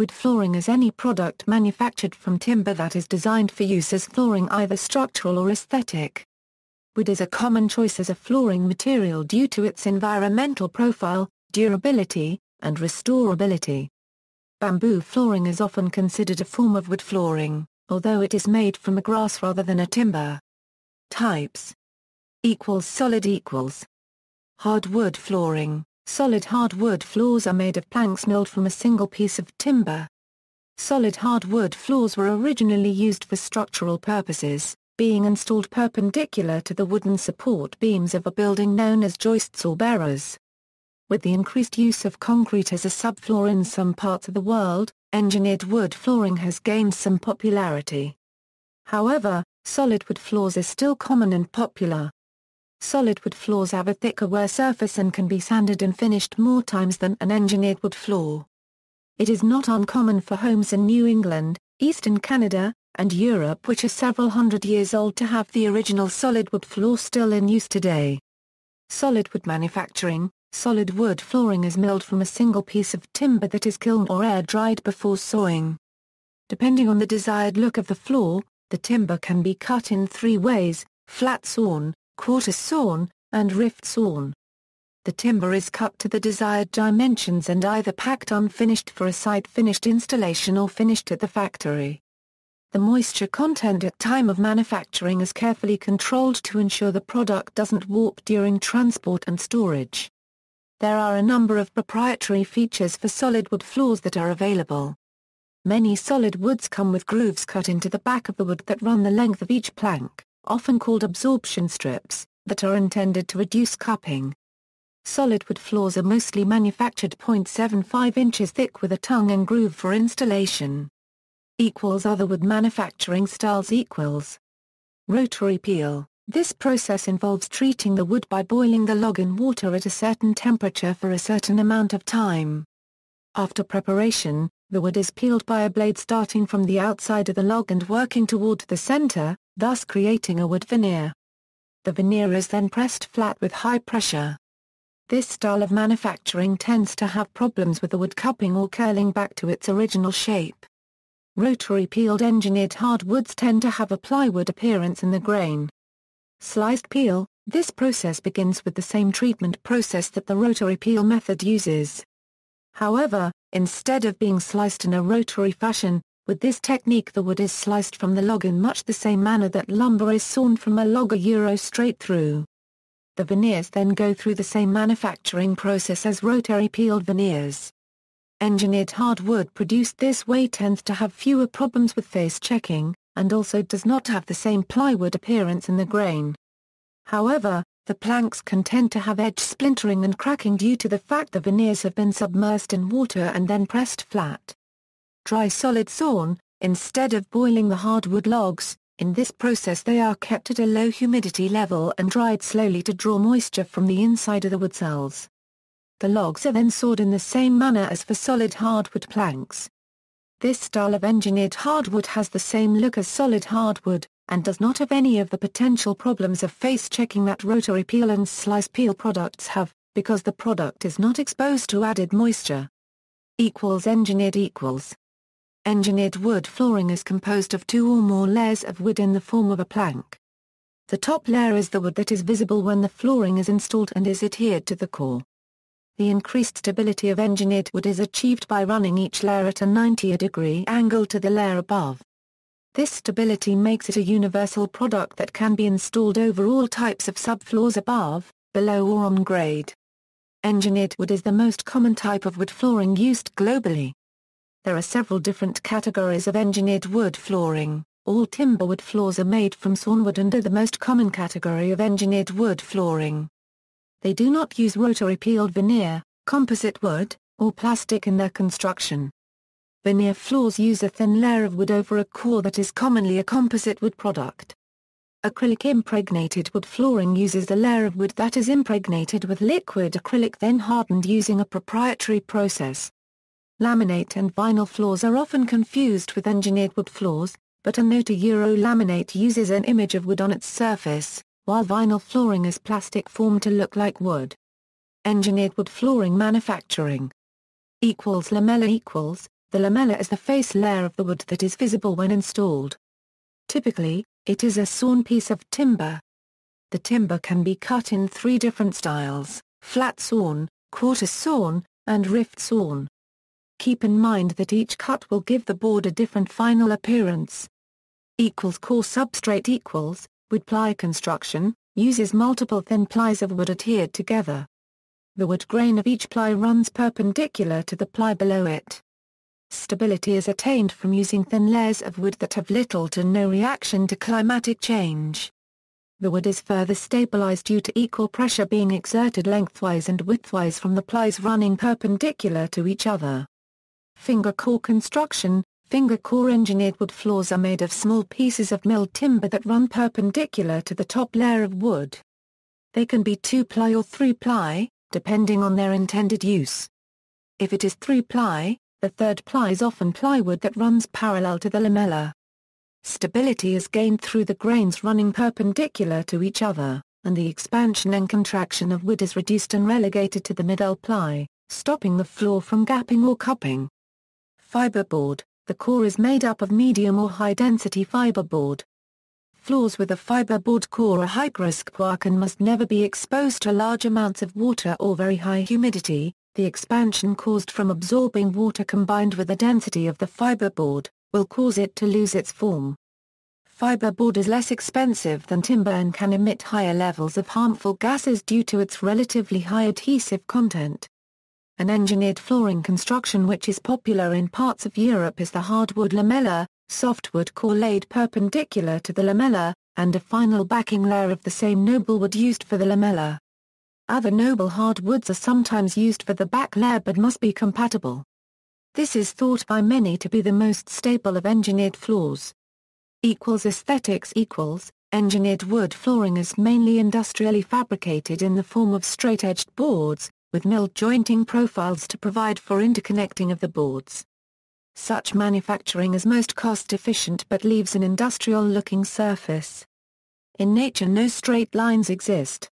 Wood flooring is any product manufactured from timber that is designed for use as flooring either structural or aesthetic. Wood is a common choice as a flooring material due to its environmental profile, durability, and restorability. Bamboo flooring is often considered a form of wood flooring, although it is made from a grass rather than a timber. Types equals solid equals hardwood flooring Solid hardwood floors are made of planks milled from a single piece of timber. Solid hardwood floors were originally used for structural purposes, being installed perpendicular to the wooden support beams of a building known as joists or barrows. With the increased use of concrete as a subfloor in some parts of the world, engineered wood flooring has gained some popularity. However, solid wood floors are still common and popular, Solid wood floors have a thicker wear surface and can be sanded and finished more times than an engineered wood floor. It is not uncommon for homes in New England, eastern Canada, and Europe which are several hundred years old to have the original solid wood floor still in use today. Solid wood manufacturing, solid wood flooring is milled from a single piece of timber that is kiln or air-dried before sawing. Depending on the desired look of the floor, the timber can be cut in three ways, flat sawn, quarter sawn, and rift sawn. The timber is cut to the desired dimensions and either packed unfinished for a site-finished installation or finished at the factory. The moisture content at time of manufacturing is carefully controlled to ensure the product doesn't warp during transport and storage. There are a number of proprietary features for solid wood floors that are available. Many solid woods come with grooves cut into the back of the wood that run the length of each plank often called absorption strips, that are intended to reduce cupping. Solid wood floors are mostly manufactured 0.75 inches thick with a tongue and groove for installation. Equals other wood manufacturing styles equals. Rotary peel. This process involves treating the wood by boiling the log in water at a certain temperature for a certain amount of time. After preparation, the wood is peeled by a blade starting from the outside of the log and working toward the center, thus creating a wood veneer. The veneer is then pressed flat with high pressure. This style of manufacturing tends to have problems with the wood cupping or curling back to its original shape. Rotary peeled engineered hardwoods tend to have a plywood appearance in the grain. Sliced peel, this process begins with the same treatment process that the rotary peel method uses. However, instead of being sliced in a rotary fashion, with this technique the wood is sliced from the log in much the same manner that lumber is sawn from a log a euro straight through. The veneers then go through the same manufacturing process as rotary peeled veneers. Engineered hardwood produced this way tends to have fewer problems with face checking, and also does not have the same plywood appearance in the grain. However, the planks can tend to have edge splintering and cracking due to the fact the veneers have been submersed in water and then pressed flat dry solid sawn, instead of boiling the hardwood logs, in this process they are kept at a low humidity level and dried slowly to draw moisture from the inside of the wood cells. The logs are then sawed in the same manner as for solid hardwood planks. This style of engineered hardwood has the same look as solid hardwood, and does not have any of the potential problems of face-checking that rotary peel and slice peel products have, because the product is not exposed to added moisture. Equals engineered equals Engineered wood flooring is composed of two or more layers of wood in the form of a plank. The top layer is the wood that is visible when the flooring is installed and is adhered to the core. The increased stability of engineered wood is achieved by running each layer at a 90 degree angle to the layer above. This stability makes it a universal product that can be installed over all types of subfloors above, below or on grade. Engineered wood is the most common type of wood flooring used globally. There are several different categories of engineered wood flooring. All timberwood floors are made from sawnwood and are the most common category of engineered wood flooring. They do not use rotary peeled veneer, composite wood, or plastic in their construction. Veneer floors use a thin layer of wood over a core that is commonly a composite wood product. Acrylic impregnated wood flooring uses a layer of wood that is impregnated with liquid acrylic then hardened using a proprietary process. Laminate and vinyl floors are often confused with engineered wood floors, but a a Euro laminate uses an image of wood on its surface, while vinyl flooring is plastic formed to look like wood. Engineered wood flooring manufacturing equals lamella equals, the lamella is the face layer of the wood that is visible when installed. Typically, it is a sawn piece of timber. The timber can be cut in three different styles, flat sawn, quarter sawn, and rift sawn. Keep in mind that each cut will give the board a different final appearance. Equals core substrate equals, wood ply construction, uses multiple thin plies of wood adhered together. The wood grain of each ply runs perpendicular to the ply below it. Stability is attained from using thin layers of wood that have little to no reaction to climatic change. The wood is further stabilized due to equal pressure being exerted lengthwise and widthwise from the plies running perpendicular to each other. Finger core construction, finger core engineered wood floors are made of small pieces of milled timber that run perpendicular to the top layer of wood. They can be two-ply or three-ply, depending on their intended use. If it is three-ply, the third ply is often plywood that runs parallel to the lamella. Stability is gained through the grains running perpendicular to each other, and the expansion and contraction of wood is reduced and relegated to the middle ply, stopping the floor from gapping or cupping. Fiberboard, the core is made up of medium or high-density fiberboard. Floors with a fiberboard core are hygroscopic and must never be exposed to large amounts of water or very high humidity, the expansion caused from absorbing water combined with the density of the fiberboard, will cause it to lose its form. Fiberboard is less expensive than timber and can emit higher levels of harmful gases due to its relatively high adhesive content. An engineered flooring construction which is popular in parts of Europe is the hardwood lamella, softwood core laid perpendicular to the lamella, and a final backing layer of the same noble wood used for the lamella. Other noble hardwoods are sometimes used for the back layer but must be compatible. This is thought by many to be the most stable of engineered floors. Equals aesthetics equals, engineered wood flooring is mainly industrially fabricated in the form of straight-edged boards, with milled jointing profiles to provide for interconnecting of the boards. Such manufacturing is most cost-efficient but leaves an industrial-looking surface. In nature no straight lines exist.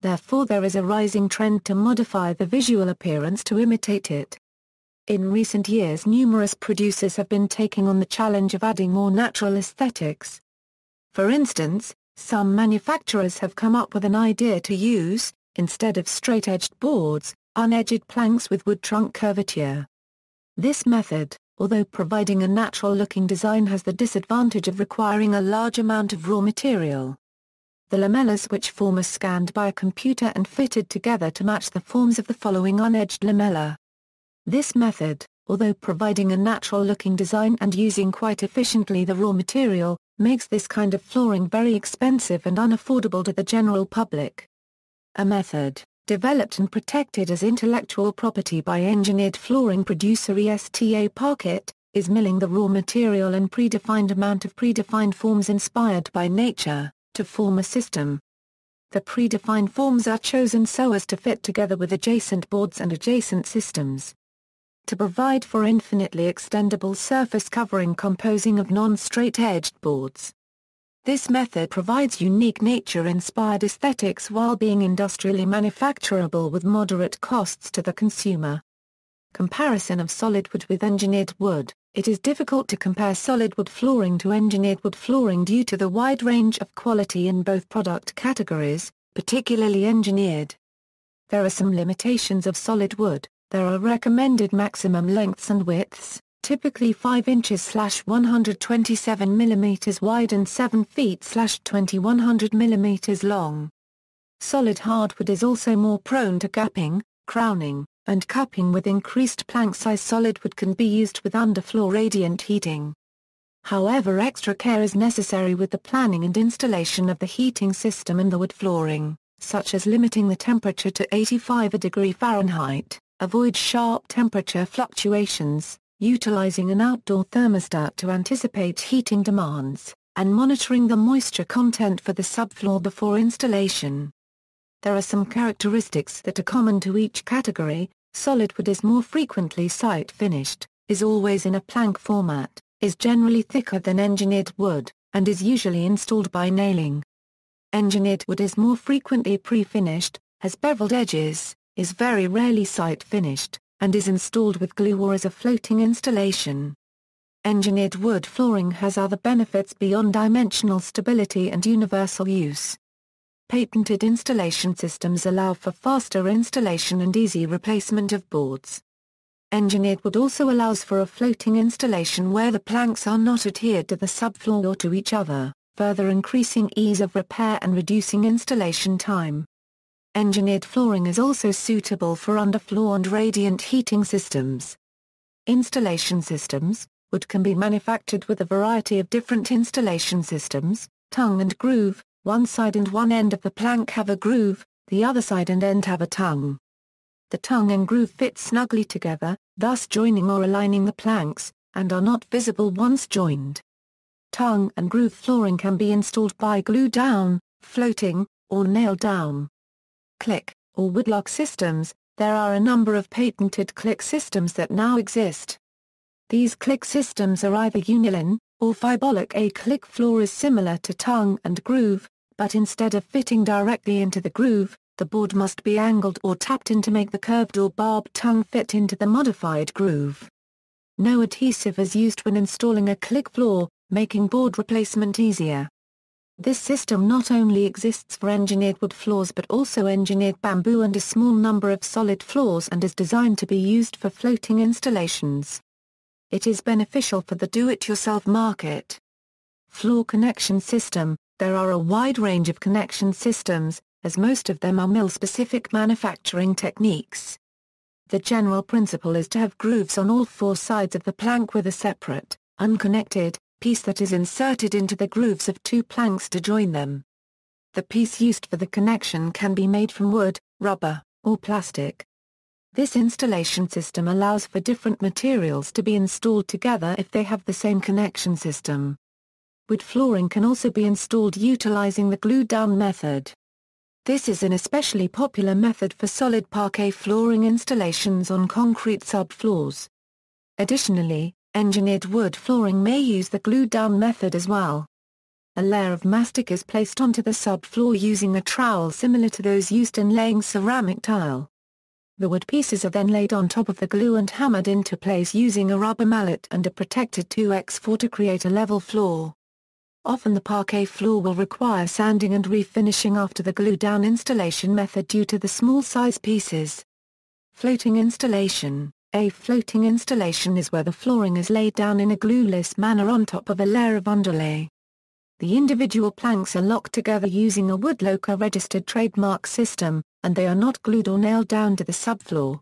Therefore there is a rising trend to modify the visual appearance to imitate it. In recent years numerous producers have been taking on the challenge of adding more natural aesthetics. For instance, some manufacturers have come up with an idea to use, instead of straight-edged boards, unedged planks with wood trunk curvature. This method, although providing a natural-looking design has the disadvantage of requiring a large amount of raw material. The lamellas which form are scanned by a computer and fitted together to match the forms of the following unedged lamella. This method, although providing a natural-looking design and using quite efficiently the raw material, makes this kind of flooring very expensive and unaffordable to the general public a method, developed and protected as intellectual property by engineered flooring producer ESTA Parkett, is milling the raw material in predefined amount of predefined forms inspired by nature, to form a system. The predefined forms are chosen so as to fit together with adjacent boards and adjacent systems. To provide for infinitely extendable surface covering composing of non-straight edged boards, this method provides unique nature-inspired aesthetics while being industrially manufacturable with moderate costs to the consumer. Comparison of solid wood with engineered wood It is difficult to compare solid wood flooring to engineered wood flooring due to the wide range of quality in both product categories, particularly engineered. There are some limitations of solid wood, there are recommended maximum lengths and widths, typically 5 inches slash 127 millimeters wide and 7 feet slash 2100 millimeters long. Solid hardwood is also more prone to gapping, crowning, and cupping with increased plank size solid wood can be used with underfloor radiant heating. However extra care is necessary with the planning and installation of the heating system and the wood flooring, such as limiting the temperature to 85 a degree Fahrenheit, avoid sharp temperature fluctuations, utilizing an outdoor thermostat to anticipate heating demands, and monitoring the moisture content for the subfloor before installation. There are some characteristics that are common to each category, solid wood is more frequently site finished, is always in a plank format, is generally thicker than engineered wood, and is usually installed by nailing. Engineered wood is more frequently pre-finished, has beveled edges, is very rarely site finished, and is installed with glue or as a floating installation. Engineered wood flooring has other benefits beyond dimensional stability and universal use. Patented installation systems allow for faster installation and easy replacement of boards. Engineered wood also allows for a floating installation where the planks are not adhered to the subfloor or to each other, further increasing ease of repair and reducing installation time. Engineered flooring is also suitable for underfloor and radiant heating systems. Installation systems, wood can be manufactured with a variety of different installation systems, tongue and groove, one side and one end of the plank have a groove, the other side and end have a tongue. The tongue and groove fit snugly together, thus joining or aligning the planks, and are not visible once joined. Tongue and groove flooring can be installed by glue down, floating, or nail down click, or woodlock systems, there are a number of patented click systems that now exist. These click systems are either unilin, or fibolic A click floor is similar to tongue and groove, but instead of fitting directly into the groove, the board must be angled or tapped in to make the curved or barbed tongue fit into the modified groove. No adhesive is used when installing a click floor, making board replacement easier. This system not only exists for engineered wood floors but also engineered bamboo and a small number of solid floors and is designed to be used for floating installations. It is beneficial for the do-it-yourself market. Floor connection system There are a wide range of connection systems, as most of them are mill-specific manufacturing techniques. The general principle is to have grooves on all four sides of the plank with a separate, unconnected, piece that is inserted into the grooves of two planks to join them. The piece used for the connection can be made from wood, rubber, or plastic. This installation system allows for different materials to be installed together if they have the same connection system. Wood flooring can also be installed utilizing the glue-down method. This is an especially popular method for solid parquet flooring installations on concrete subfloors. Additionally, Engineered wood flooring may use the glue-down method as well. A layer of mastic is placed onto the subfloor using a trowel similar to those used in laying ceramic tile. The wood pieces are then laid on top of the glue and hammered into place using a rubber mallet and a protected 2x4 to create a level floor. Often the parquet floor will require sanding and refinishing after the glue-down installation method due to the small size pieces. Floating installation a floating installation is where the flooring is laid down in a glueless manner on top of a layer of underlay. The individual planks are locked together using a Woodlocker registered trademark system, and they are not glued or nailed down to the subfloor.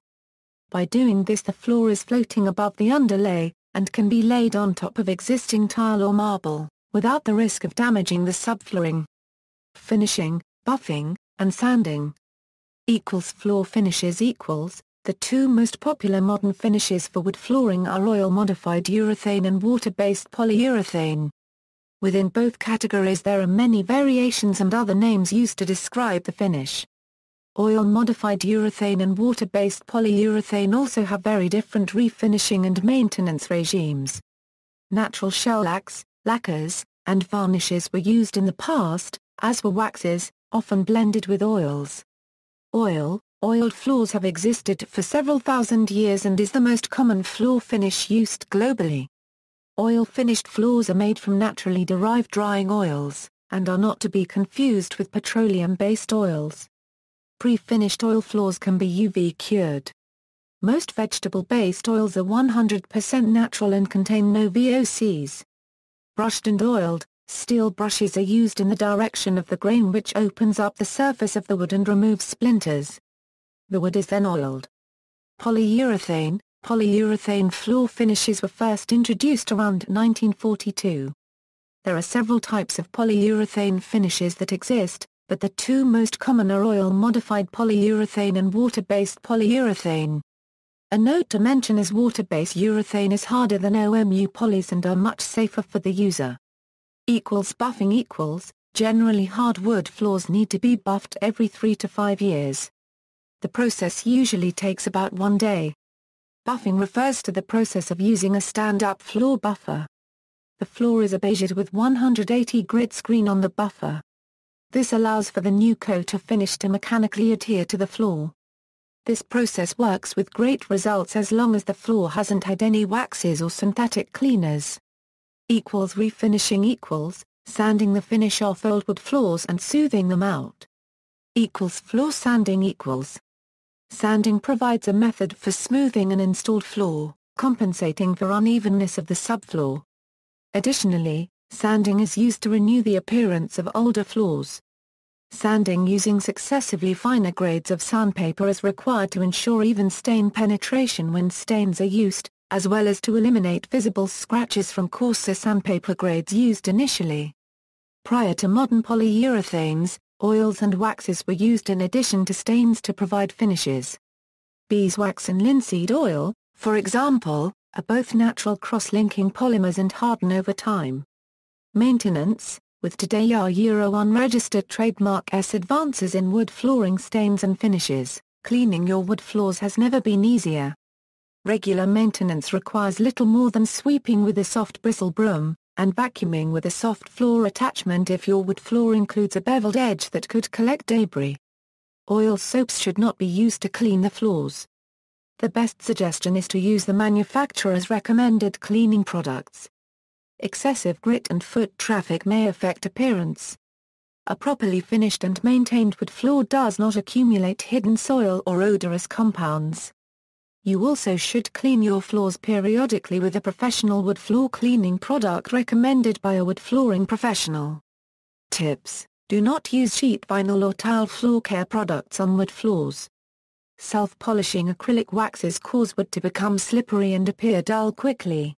By doing this the floor is floating above the underlay, and can be laid on top of existing tile or marble, without the risk of damaging the subflooring. Finishing, buffing, and sanding. Equals floor finishes equals the two most popular modern finishes for wood flooring are oil-modified urethane and water-based polyurethane. Within both categories there are many variations and other names used to describe the finish. Oil-modified urethane and water-based polyurethane also have very different refinishing and maintenance regimes. Natural shellacs, lacquers, and varnishes were used in the past, as were waxes, often blended with oils. Oil, Oiled floors have existed for several thousand years and is the most common floor finish used globally. Oil-finished floors are made from naturally derived drying oils, and are not to be confused with petroleum-based oils. Pre-finished oil floors can be UV cured. Most vegetable-based oils are 100% natural and contain no VOCs. Brushed and oiled, steel brushes are used in the direction of the grain which opens up the surface of the wood and removes splinters. The wood is then oiled. Polyurethane, polyurethane floor finishes were first introduced around 1942. There are several types of polyurethane finishes that exist, but the two most common are oil-modified polyurethane and water-based polyurethane. A note to mention is water-based urethane is harder than OMU polys and are much safer for the user. Equals buffing equals, generally hardwood floors need to be buffed every 3 to 5 years. The process usually takes about one day. Buffing refers to the process of using a stand-up floor buffer. The floor is abated with 180 grit screen on the buffer. This allows for the new coat of finish to mechanically adhere to the floor. This process works with great results as long as the floor hasn't had any waxes or synthetic cleaners. Equals refinishing equals, sanding the finish off old wood floors and soothing them out. Equals floor sanding equals. Sanding provides a method for smoothing an installed floor, compensating for unevenness of the subfloor. Additionally, sanding is used to renew the appearance of older floors. Sanding using successively finer grades of sandpaper is required to ensure even stain penetration when stains are used, as well as to eliminate visible scratches from coarser sandpaper grades used initially. Prior to modern polyurethanes, Oils and waxes were used in addition to stains to provide finishes. Beeswax and linseed oil, for example, are both natural cross-linking polymers and harden over time. Maintenance, with today our Euro 1 registered trademark S advances in wood flooring stains and finishes, cleaning your wood floors has never been easier. Regular maintenance requires little more than sweeping with a soft bristle broom, and vacuuming with a soft floor attachment if your wood floor includes a beveled edge that could collect debris. Oil soaps should not be used to clean the floors. The best suggestion is to use the manufacturer's recommended cleaning products. Excessive grit and foot traffic may affect appearance. A properly finished and maintained wood floor does not accumulate hidden soil or odorous compounds. You also should clean your floors periodically with a professional wood floor cleaning product recommended by a wood flooring professional. Tips Do not use sheet vinyl or tile floor care products on wood floors. Self-polishing acrylic waxes cause wood to become slippery and appear dull quickly.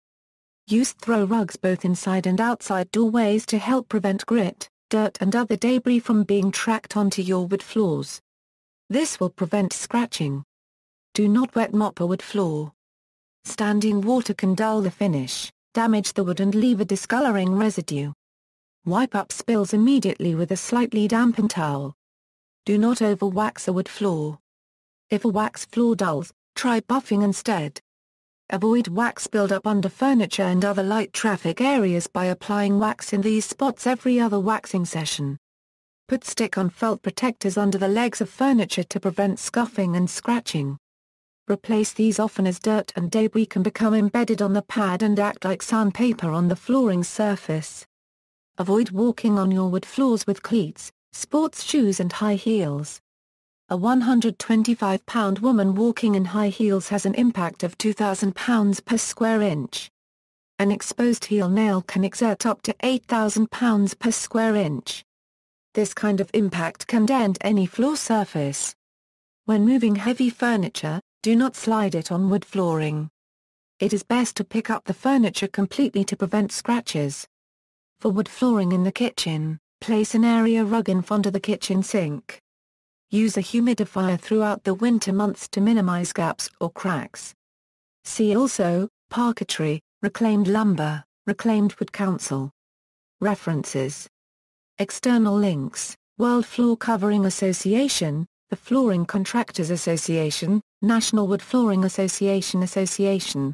Use throw rugs both inside and outside doorways to help prevent grit, dirt and other debris from being tracked onto your wood floors. This will prevent scratching. Do not wet wood floor. Standing water can dull the finish, damage the wood and leave a discoloring residue. Wipe up spills immediately with a slightly dampened towel. Do not over wax a wood floor. If a wax floor dulls, try buffing instead. Avoid wax buildup under furniture and other light traffic areas by applying wax in these spots every other waxing session. Put stick on felt protectors under the legs of furniture to prevent scuffing and scratching. Replace these often as dirt and debris can become embedded on the pad and act like sandpaper on the flooring surface. Avoid walking on your wood floors with cleats, sports shoes and high heels. A 125-pound woman walking in high heels has an impact of 2,000 pounds per square inch. An exposed heel nail can exert up to 8,000 pounds per square inch. This kind of impact can dent any floor surface. When moving heavy furniture, do not slide it on wood flooring. It is best to pick up the furniture completely to prevent scratches. For wood flooring in the kitchen, place an area rug in front of the kitchen sink. Use a humidifier throughout the winter months to minimize gaps or cracks. See also, Parquetry, Reclaimed Lumber, Reclaimed Wood Council. References External links World Floor Covering Association, the Flooring Contractors Association, National Wood Flooring Association Association